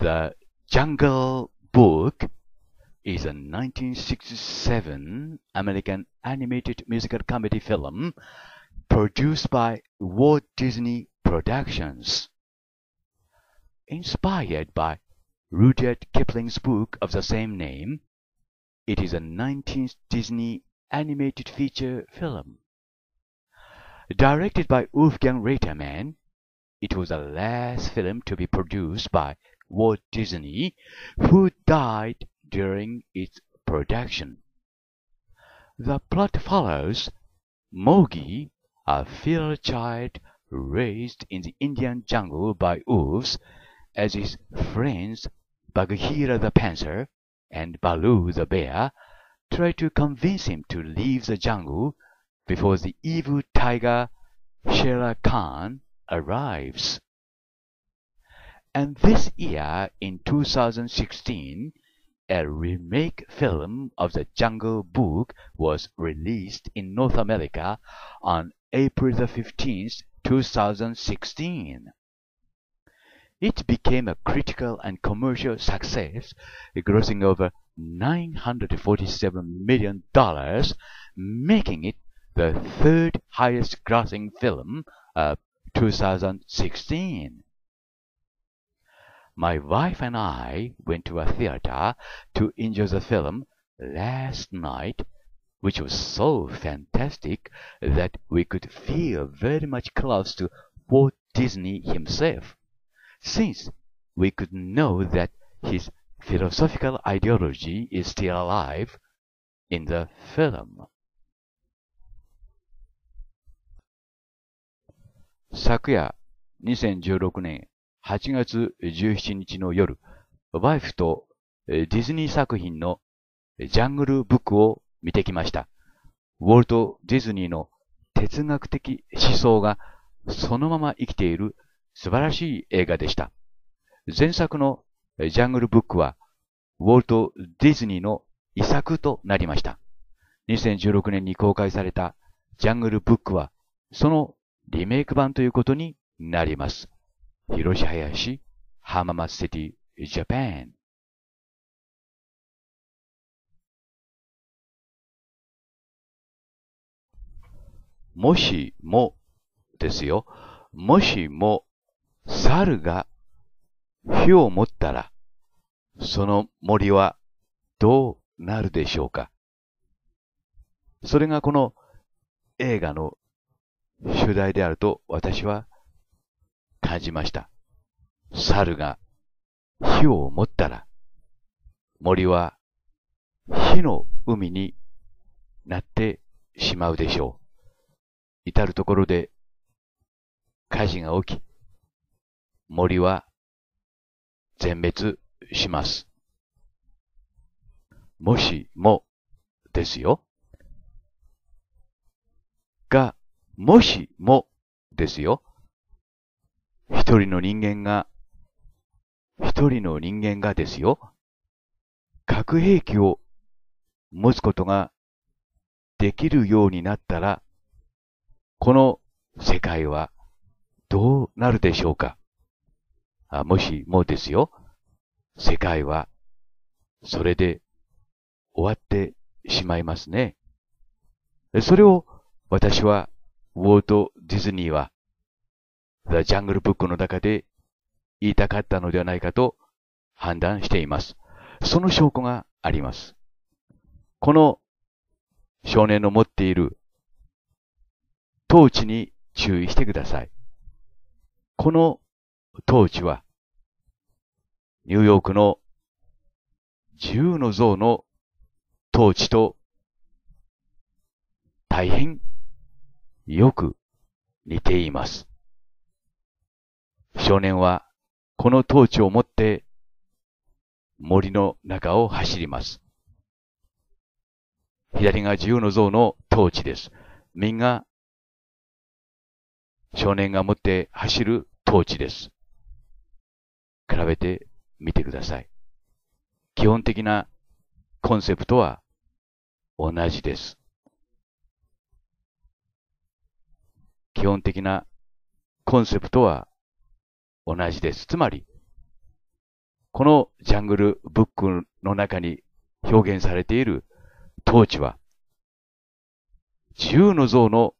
The Jungle Book is a 1967 American animated musical comedy film produced by Walt Disney Productions. Inspired by Rudyard Kipling's book of the same name, it is a 19th Disney animated feature film. Directed by Wolfgang Reitermann, it was the last film to be produced by Walt Disney, who died during its production. The plot follows Mogi, a feral child raised in the Indian jungle by wolves, as his friends Bagheera the panther and Baloo the bear try to convince him to leave the jungle before the evil tiger Shere Khan arrives. And this year, in 2016, a remake film of The Jungle Book was released in North America on April the 15th, 2016. It became a critical and commercial success, grossing over $947 million, making it the third highest grossing film of 2016. My wife and I went to a theatre to enjoy the film last night, which was so fantastic that we could feel very much close to Walt Disney himself, since we could know that his philosophical ideology is still alive in the film. Sakuya 2016年8月17日の夜、ワイフとディズニー作品のジャングルブックを見てきました。ウォルト・ディズニーの哲学的思想がそのまま生きている素晴らしい映画でした。前作のジャングルブックはウォルト・ディズニーの遺作となりました。2016年に公開されたジャングルブックはそのリメイク版ということになります。広瀬林、浜松 City, Japan もしもですよ。もしも猿が火を持ったら、その森はどうなるでしょうかそれがこの映画の主題であると私は感じました。猿が火を持ったら、森は火の海になってしまうでしょう。至るところで火事が起き、森は全滅します。もしもですよ。が、もしもですよ。一人の人間が、一人の人間がですよ、核兵器を持つことができるようになったら、この世界はどうなるでしょうかあもしもですよ、世界はそれで終わってしまいますね。それを私はウォート・ディズニーは The Jungle Book の中で言いたかったのではないかと判断しています。その証拠があります。この少年の持っている統治に注意してください。この統治はニューヨークの自由の像の統治と大変よく似ています。少年はこのトーチを持って森の中を走ります。左が自由の像のトーチです。右が少年が持って走るトーチです。比べてみてください。基本的なコンセプトは同じです。基本的なコンセプトは同じです。つまり、このジャングルブックの中に表現されている統治は、自由の像の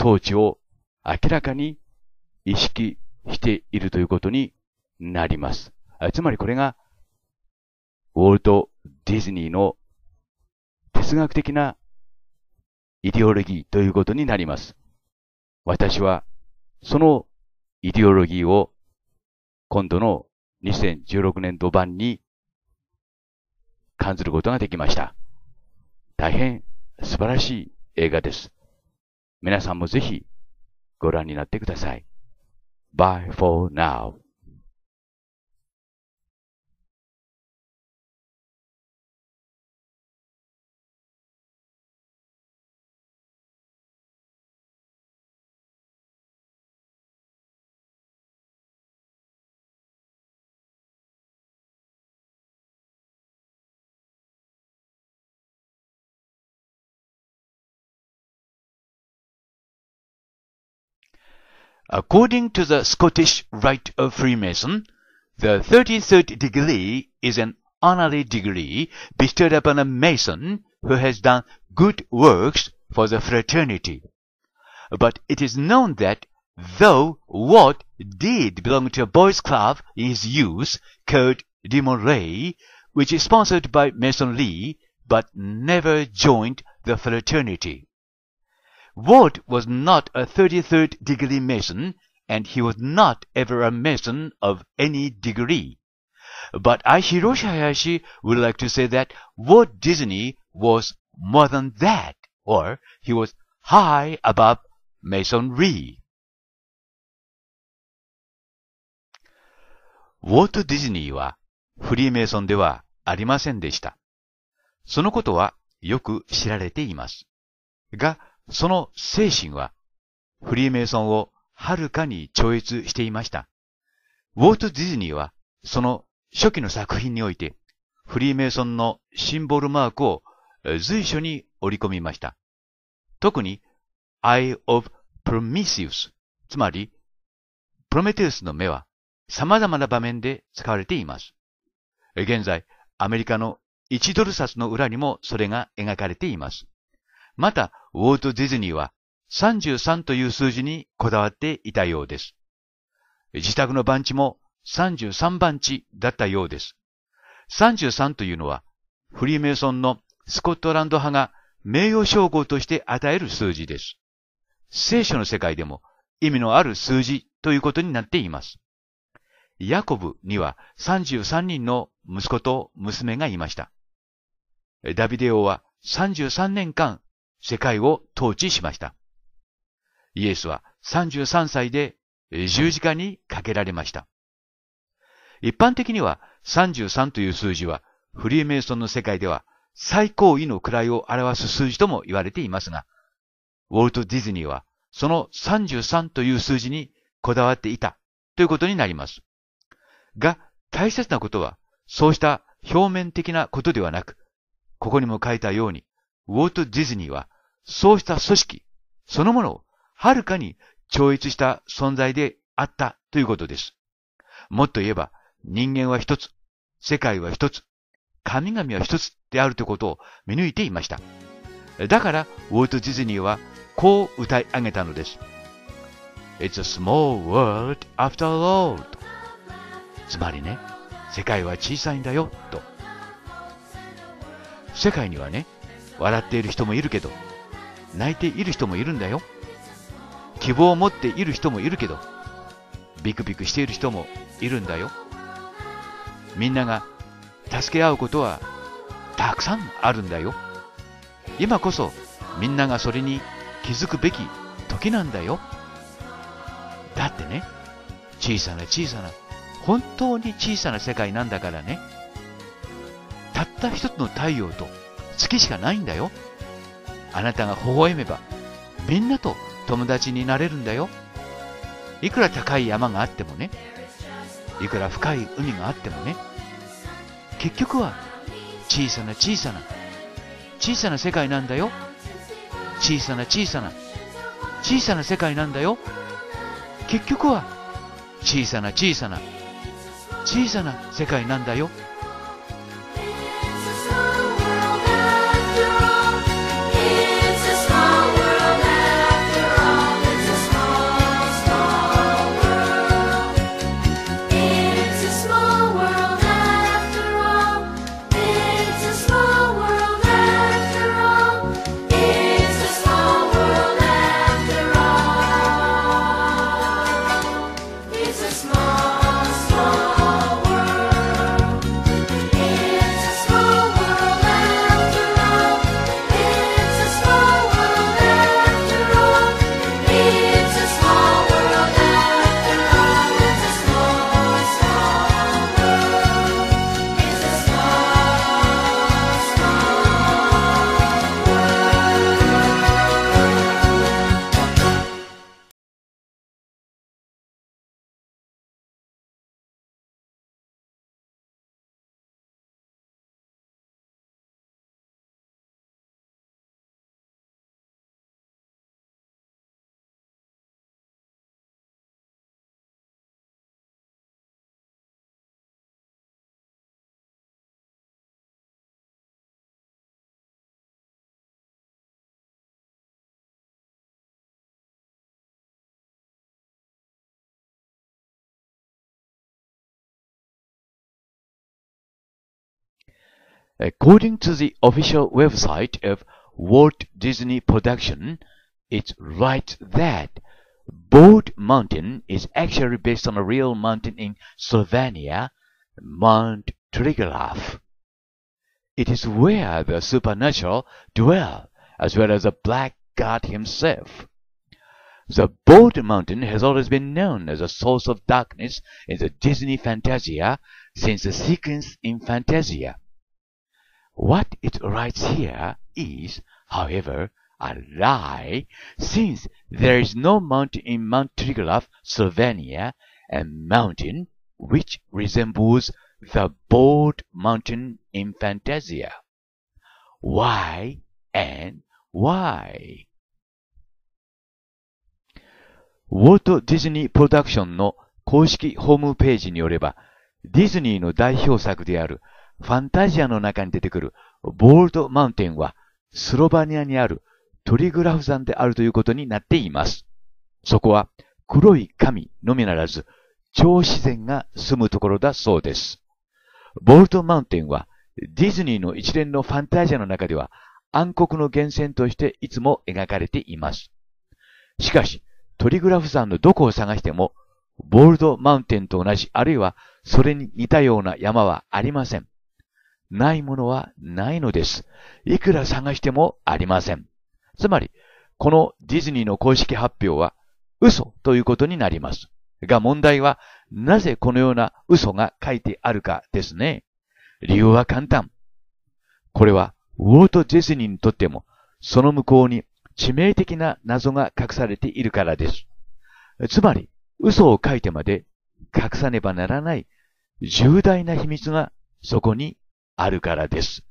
統治を明らかに意識しているということになります。つまりこれが、ウォルト・ディズニーの哲学的なイデオロギーということになります。私は、そのイデオロギーを今度の2016年度版に感じることができました。大変素晴らしい映画です。皆さんもぜひご覧になってください。Bye for now. According to the Scottish Rite of Freemason, the 33rd degree is an honorary degree bestowed upon a Mason who has done good works for the fraternity. But it is known that though Watt did belong to a boys' club in his youth called Demon which is sponsored by Mason Lee, but never joined the fraternity. Ward was not a 33rd degree Mason, and he was not ever a Mason of any degree. But I, Hiroshi Hayashi, would like to say that Walt Disney was more than that, or he was high above Masonry. Masonry. ウォート・ディズニーはフリーメイソンではありませんでした。そのことはよく知られています。が、その精神は、フリーメイソンをはるかに超越していました。ウォルト・ディズニーは、その初期の作品において、フリーメイソンのシンボルマークを随所に織り込みました。特に、Eye of Prometheus、つまり、プロメテウスの目は様々な場面で使われています。現在、アメリカの1ドル札の裏にもそれが描かれています。また、ウォート・ディズニーは33という数字にこだわっていたようです。自宅の番地も33番地だったようです。33というのは、フリーメイソンのスコットランド派が名誉称号として与える数字です。聖書の世界でも意味のある数字ということになっています。ヤコブには33人の息子と娘がいました。ダビデオは33年間世界を統治しました。イエスは33歳で十字架にかけられました。一般的には33という数字はフリーメイソンの世界では最高位の位を表す数字とも言われていますが、ウォルト・ディズニーはその33という数字にこだわっていたということになります。が、大切なことは、そうした表面的なことではなく、ここにも書いたように、ウォルト・ディズニーはそうした組織そのものをはるかに超越した存在であったということです。もっと言えば、人間は一つ、世界は一つ、神々は一つであるということを見抜いていました。だから、ウォルト・ディズニーはこう歌い上げたのです。It's a small world after all. つまりね、世界は小さいんだよ、と。世界にはね、笑っている人もいるけど、泣いている人もいるんだよ。希望を持っている人もいるけど、ビクビクしている人もいるんだよ。みんなが助け合うことはたくさんあるんだよ。今こそみんながそれに気づくべき時なんだよ。だってね、小さな小さな、本当に小さな世界なんだからね。たった一つの太陽と月しかないんだよ。あなたが微笑めば、みんなと友達になれるんだよ。いくら高い山があってもね、いくら深い海があってもね、結局は小さな小さな、小さな世界なんだよ。小さな小さな、小さな世界なんだよ。結局は小さな小さな、小さな世界なんだよ。According to the official website of Walt Disney Production, it's right that Bald Mountain is actually based on a real mountain in Slovenia, Mount Triglav. It is where the supernatural dwell, as well as the black god himself. The Bald Mountain has always been known as a source of darkness in the Disney Fantasia since the sequence in Fantasia what it writes here is, however, a lie, since there is no mountain in Mount Triglav, Slovenia, a mountain which resembles the bald mountain in Fantasia. Why and why? ウォルト・ディズニー・プロダクションの公式ホームページによれば、ディズニーの代表作であるファンタジアの中に出てくるボールドマウンテンはスロバニアにあるトリグラフ山であるということになっています。そこは黒い神のみならず超自然が住むところだそうです。ボールドマウンテンはディズニーの一連のファンタジアの中では暗黒の源泉としていつも描かれています。しかし、トリグラフ山のどこを探しても、ボールドマウンテンと同じ、あるいはそれに似たような山はありません。ないものはないのです。いくら探してもありません。つまり、このディズニーの公式発表は嘘ということになります。が問題は、なぜこのような嘘が書いてあるかですね。理由は簡単。これは、ウォート・ディズニーにとっても、その向こうに致命的な謎が隠されているからです。つまり、嘘を書いてまで隠さねばならない重大な秘密がそこにあるからです。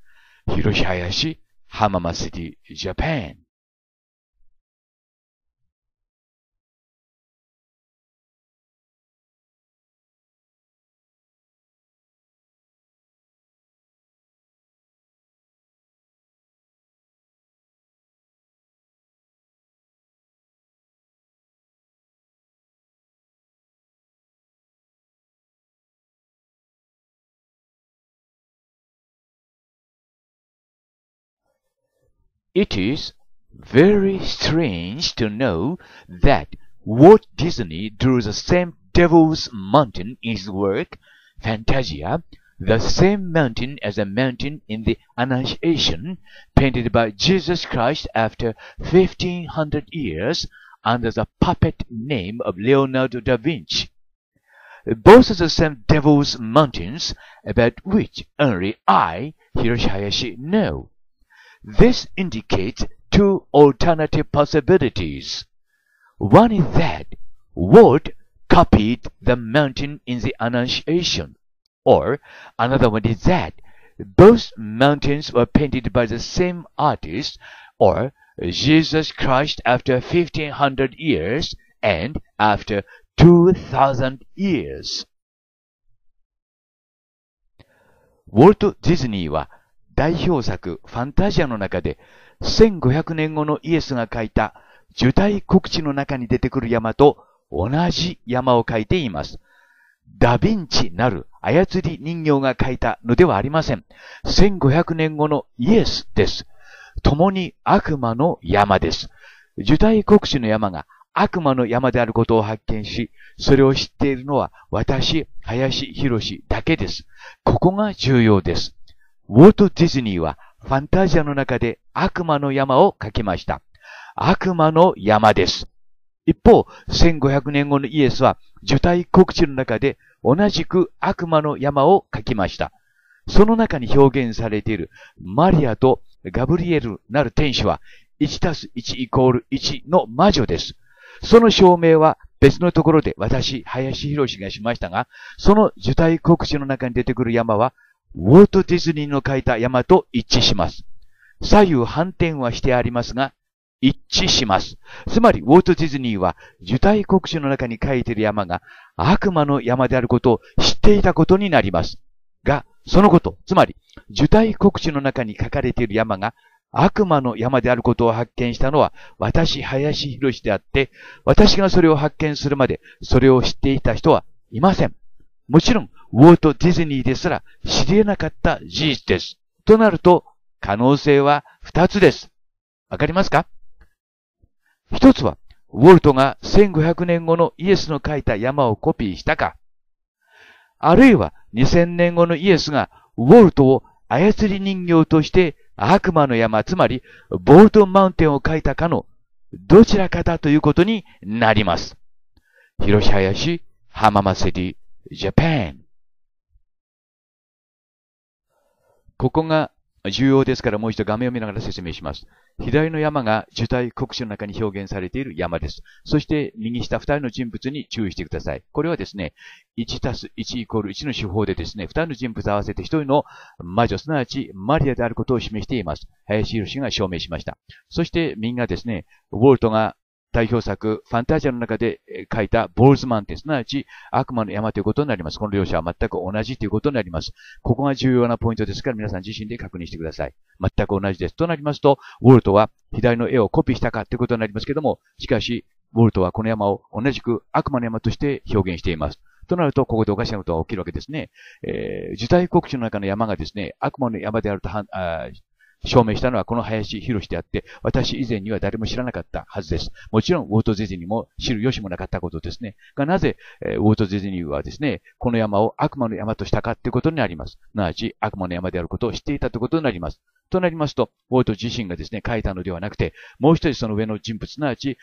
広し林浜松 City Japan It is very strange to know that Walt Disney drew the same Devil's Mountain in his work Fantasia, the same mountain as the mountain in the Annunciation painted by Jesus Christ after 1500 years under the puppet name of Leonardo da Vinci. Both are the same Devil's Mountains about which only I, Hiroshi Hayashi, know. This indicates two alternative possibilities. One is that wood copied the mountain in the Annunciation, or another one is that both mountains were painted by the same artist, or Jesus Christ after 1500 years and after 2000 years. ウォルト・ディズニーは代表作、ファンタジアの中で、1500年後のイエスが書いた、受胎告知の中に出てくる山と同じ山を書いています。ダヴィンチなる操り人形が書いたのではありません。1500年後のイエスです。共に悪魔の山です。受胎告知の山が悪魔の山であることを発見し、それを知っているのは私、林博士だけです。ここが重要です。ウォルト・ディズニーはファンタジアの中で悪魔の山を描きました。悪魔の山です。一方、1500年後のイエスは受胎告知の中で同じく悪魔の山を描きました。その中に表現されているマリアとガブリエルなる天使は1たす1イコール1の魔女です。その証明は別のところで私、林博士がしましたが、その受胎告知の中に出てくる山はウォルト・ディズニーの書いた山と一致します。左右反転はしてありますが、一致します。つまり、ウォルト・ディズニーは、受胎国知の中に書いている山が、悪魔の山であることを知っていたことになります。が、そのこと、つまり、受胎国知の中に書かれている山が、悪魔の山であることを発見したのは、私、林博士であって、私がそれを発見するまで、それを知っていた人はいません。もちろん、ウォート・ディズニーですら知り得なかった事実です。となると、可能性は2つです。わかりますか ?1 つは、ウォルトが1500年後のイエスの書いた山をコピーしたか、あるいは2000年後のイエスがウォルトを操り人形として悪魔の山、つまりボルトンマウンテンを書いたかのどちらかだということになります。広し林、浜松セ Japan ここが重要ですからもう一度画面を見ながら説明します。左の山が受胎国書の中に表現されている山です。そして右下2人の人物に注意してください。これはですね、1たす1イコール1の手法でですね、2人の人物合わせて1人の魔女、すなわちマリアであることを示しています。林博士が証明しました。そして右がですね、ウォルトが代表作、ファンタジアの中で書いたボールズマンテすなわち悪魔の山ということになります。この両者は全く同じということになります。ここが重要なポイントですから皆さん自身で確認してください。全く同じです。となりますと、ウォルトは左の絵をコピーしたかということになりますけども、しかし、ウォルトはこの山を同じく悪魔の山として表現しています。となると、ここでおかしなことが起きるわけですね。えー、受胎告知の中の山がですね、悪魔の山であるとあ証明したのはこの林博士であって、私以前には誰も知らなかったはずです。もちろん、ウォート・ディズニーも知る由もなかったことですね。が、なぜ、えウォート・ディズニーはですね、この山を悪魔の山としたかってことになります。なわち、悪魔の山であることを知っていたということになります。となりますと、ウォート自身がですね、書いたのではなくて、もう一人その上の人物、すなわち、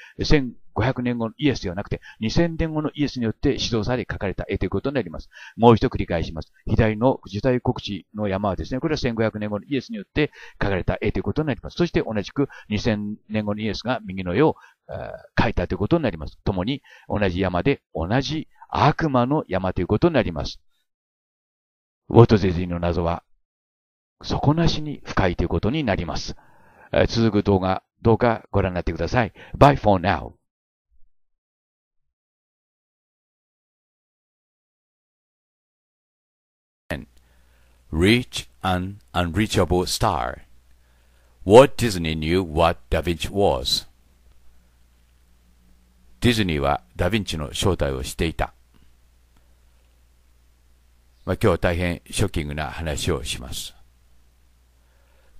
500年後のイエスではなくて、2000年後のイエスによって指導され書かれた絵ということになります。もう一度繰り返します。左の受胎告知の山はですね、これは1500年後のイエスによって書かれた絵ということになります。そして同じく2000年後のイエスが右の絵を書いたということになります。共に同じ山で同じ悪魔の山ということになります。ウォトゼリーの謎は底なしに深いということになります。続く動画、どうかご覧になってください。Bye for now. Reach an Unreachable Star Walt Disney knew what Da Vinci was ディズニーはダ・ヴィンチの正体をしていた。まあ、今日は大変ショッキングな話をします。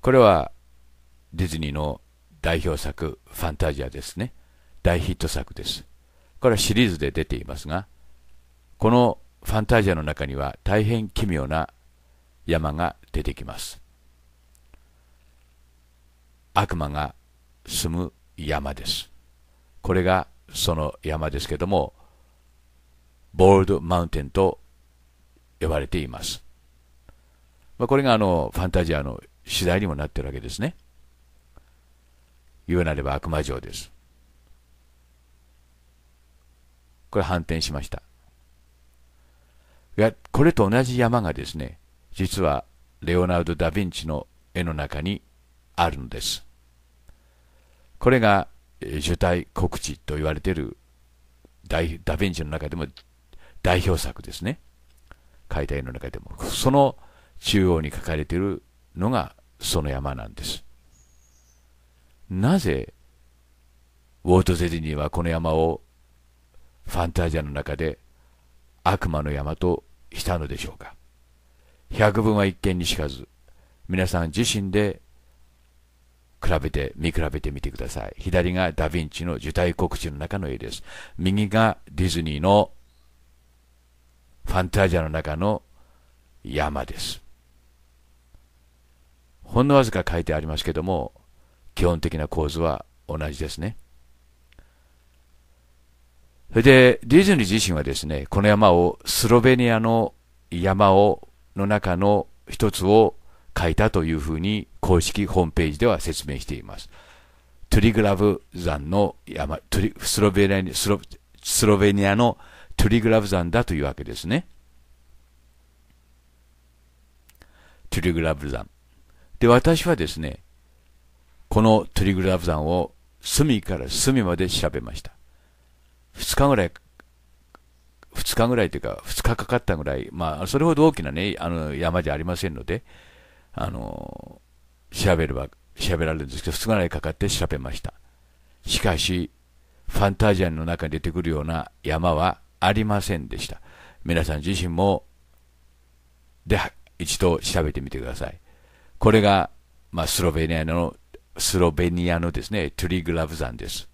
これはディズニーの代表作、ファンタジアですね。大ヒット作です。これはシリーズで出ていますが、このファンタジアの中には大変奇妙な山が出てきます悪魔が住む山ですこれがその山ですけどもボールドマウンテンと呼ばれています、まあ、これがあのファンタジアの次第にもなってるわけですね言うなれば悪魔城ですこれ反転しましたいやこれと同じ山がですね実はレオナルド・ダ・ヴィンチの絵の中にあるのです。これが受胎告知と言われているダ・ヴィンチの中でも代表作ですね。解体の中でも。その中央に書かれているのがその山なんです。なぜ、ウォート・ゼリニーはこの山をファンタジアの中で悪魔の山としたのでしょうか。百分は一見にしかず、皆さん自身で比べて、見比べてみてください。左がダヴィンチの受胎告知の中の絵です。右がディズニーのファンタジアの中の山です。ほんのわずか書いてありますけども、基本的な構図は同じですね。それで、ディズニー自身はですね、この山をスロベニアの山をの中の一つを書いたというふうに公式ホームページでは説明しています。トゥリグラブ山の山、スロベニアスロスロベニアのトゥリグラブ山だというわけですね。トゥリグラブ山。で、私はですね、このトゥリグラブ山を隅から隅まで調べました。2日ぐらい2日ぐらいというか、2日かかったぐらい、まあ、それほど大きな、ね、あの山じゃありませんので、あの調べれば調べられるんですけど、2日ぐらいかかって調べました。しかし、ファンタジアの中に出てくるような山はありませんでした。皆さん自身も、で、一度調べてみてください。これが、まあ、スロベニアの、スロベニアのですね、トゥリグラブ山です。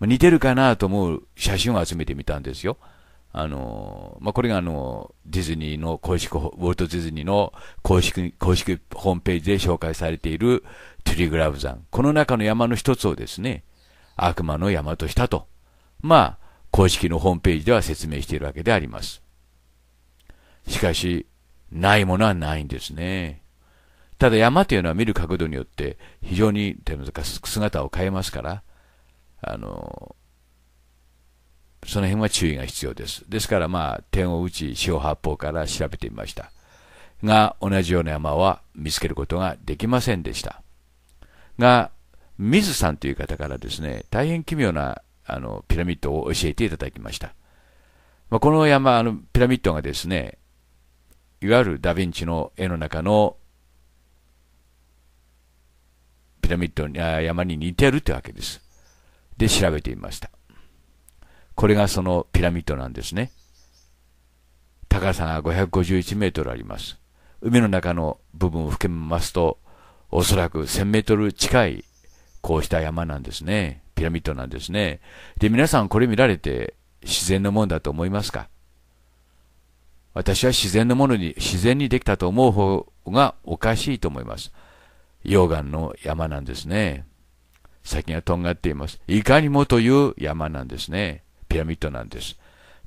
似てるかなと思う写真を集めてみたんですよ。あのまあ、これがあのディズニーの公式、ウォルト・ディズニーの公式公式ホームページで紹介されているトゥリグラブ山、この中の山の一つをですね、悪魔の山としたと、まあ、公式のホームページでは説明しているわけであります。しかし、ないものはないんですね。ただ山というのは見る角度によって非常に姿を変えますから、あの、その辺は注意が必要です。ですから、まあ、点を打ち、四方八方から調べてみました。が、同じような山は見つけることができませんでした。が、水さんという方からですね、大変奇妙なあのピラミッドを教えていただきました。まあ、この山、あのピラミッドがですね、いわゆるダ・ヴィンチの絵の中のピラミッドに山に似てるってわけです。で、調べてみました。これがそのピラミッドなんですね。高さが551メートルあります。海の中の部分を含めますと、おそらく1000メートル近い、こうした山なんですね。ピラミッドなんですね。で、皆さんこれ見られて自然のもんだと思いますか私は自然のものに、自然にできたと思う方がおかしいと思います。溶岩の山なんですね。先がとんがっています。いかにもという山なんですね。ピラミッドなんです。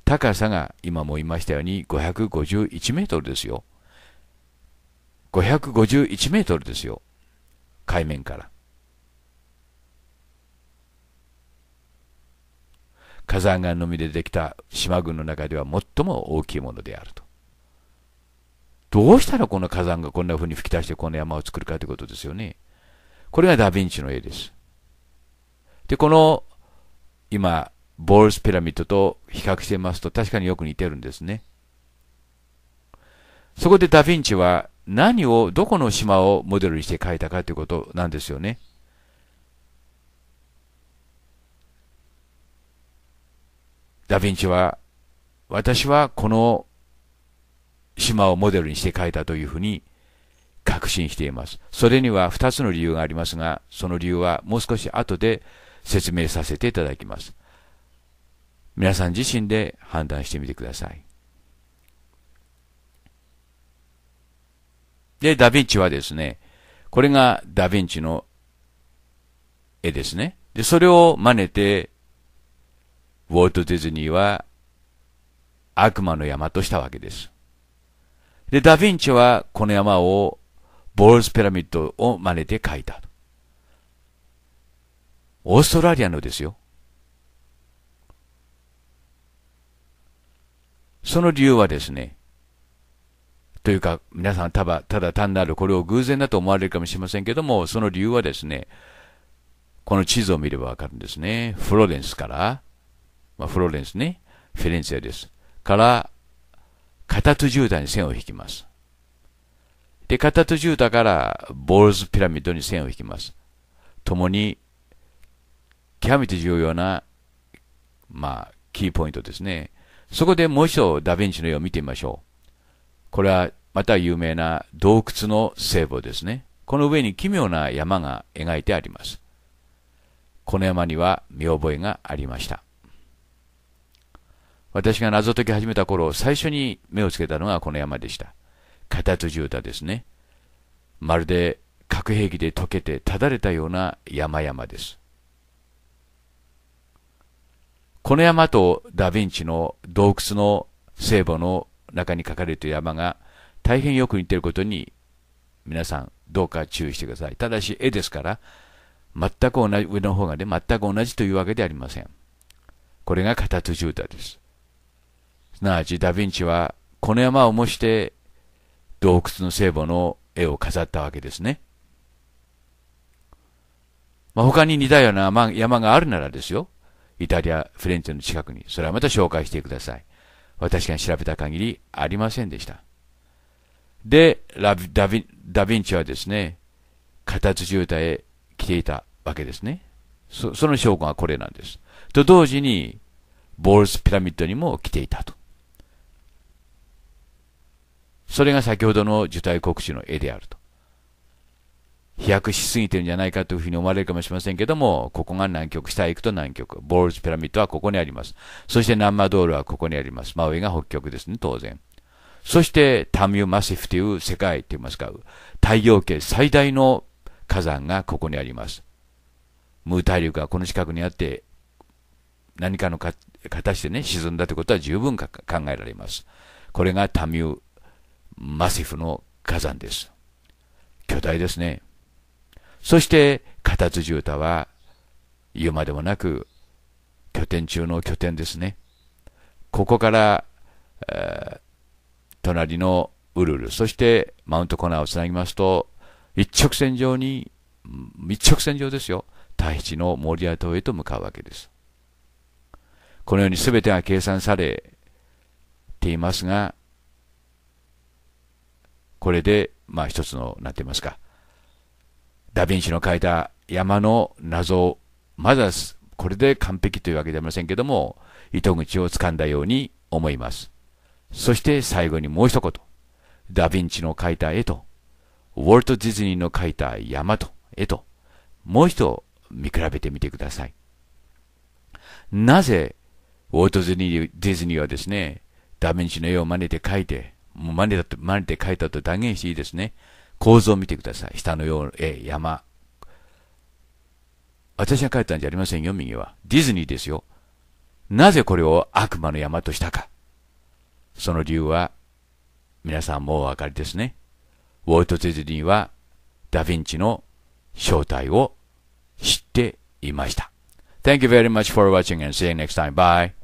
高さが今も言いましたように551メートルですよ。551メートルですよ。海面から。火山岩のみでできた島群の中では最も大きいものであると。どうしたらこの火山がこんな風に吹き出してこの山を作るかということですよね。これがダヴィンチの絵です。で、この今ボールスピラミッドと比較してますと確かによく似てるんですね。そこでダ・ヴィンチは何を、どこの島をモデルにして描いたかということなんですよね。ダ・ヴィンチは、私はこの島をモデルにして描いたというふうに確信しています。それには2つの理由がありますが、その理由はもう少し後で説明させていただきます。皆さん自身で判断してみてください。で、ダヴィンチはですね、これがダヴィンチの絵ですね。で、それを真似て、ウォルト・ディズニーは悪魔の山としたわけです。で、ダヴィンチはこの山を、ボールズ・ピラミッドを真似て描いた。オーストラリアのですよ。その理由はですね、というか、皆さんただ、ただ単なるこれを偶然だと思われるかもしれませんけども、その理由はですね、この地図を見ればわかるんですね。フローレンスから、まあ、フローレンスね、フィレンツェです。から、ジュー毯に線を引きます。で、ジュー毯からボールズピラミッドに線を引きます。ともに、極めて重要な、まあ、キーポイントですね。そこでもう一度ダヴィンチの絵を見てみましょう。これはまた有名な洞窟の聖母ですね。この上に奇妙な山が描いてあります。この山には見覚えがありました。私が謎解き始めた頃、最初に目をつけたのがこの山でした。カタツジュータですね。まるで核兵器で溶けてただれたような山々です。この山とダ・ヴィンチの洞窟の聖母の中に書かれている山が大変よく似ていることに皆さんどうか注意してください。ただし絵ですから全く同じ、上の方がね、全く同じというわけではありません。これがカタトジュータです。すなわちダ・ヴィンチはこの山を模して洞窟の聖母の絵を飾ったわけですね。まあ、他に似たような山があるならですよ。イタリア、フレンツェの近くに、それはまた紹介してください。私が調べた限りありませんでした。で、ラダヴィンチはですね、片渋滞へ来ていたわけですね。そその証拠がこれなんです。と同時に、ボールスピラミッドにも来ていたと。それが先ほどの受胎告知の絵であると。飛躍しすぎてるんじゃないかというふうに思われるかもしれませんけども、ここが南極、下へ行くと南極、ボールズピラミッドはここにあります。そして南マドールはここにあります。真上が北極ですね、当然。そして、タミューマシフという世界と言いますか、太陽系最大の火山がここにあります。ムー大陸がこの近くにあって、何かのか形でね、沈んだということは十分考えられます。これがタミューマシフの火山です。巨大ですね。そして、片津重太は、言うまでもなく、拠点中の拠点ですね。ここから、隣のウルル、そしてマウントコナーをつなぎますと、一直線上に、一直線上ですよ、太一のモリア島へと向かうわけです。このように全てが計算されていますが、これで、まあ一つの、なんて言いますか、ダヴィンチの書いた山の謎を、まだこれで完璧というわけではありませんけども、糸口をつかんだように思います。そして最後にもう一言。ダヴィンチの描いた絵と、ウォルト・ディズニーの描いた山と絵と、もう一度見比べてみてください。なぜ、ウォルト・ディズニーはですね、ダヴィンチの絵を真似て描いて、真似だと、真似て描いたと断言していいですね。構造を見てください。下のよう、え山。私が書いたんじゃありませんよ、右は。ディズニーですよ。なぜこれを悪魔の山としたか。その理由は、皆さんもお分かりですね。ウォルト・ディズニーは、ダ・ヴィンチの正体を知っていました。Thank you very much for watching and see you next time. Bye.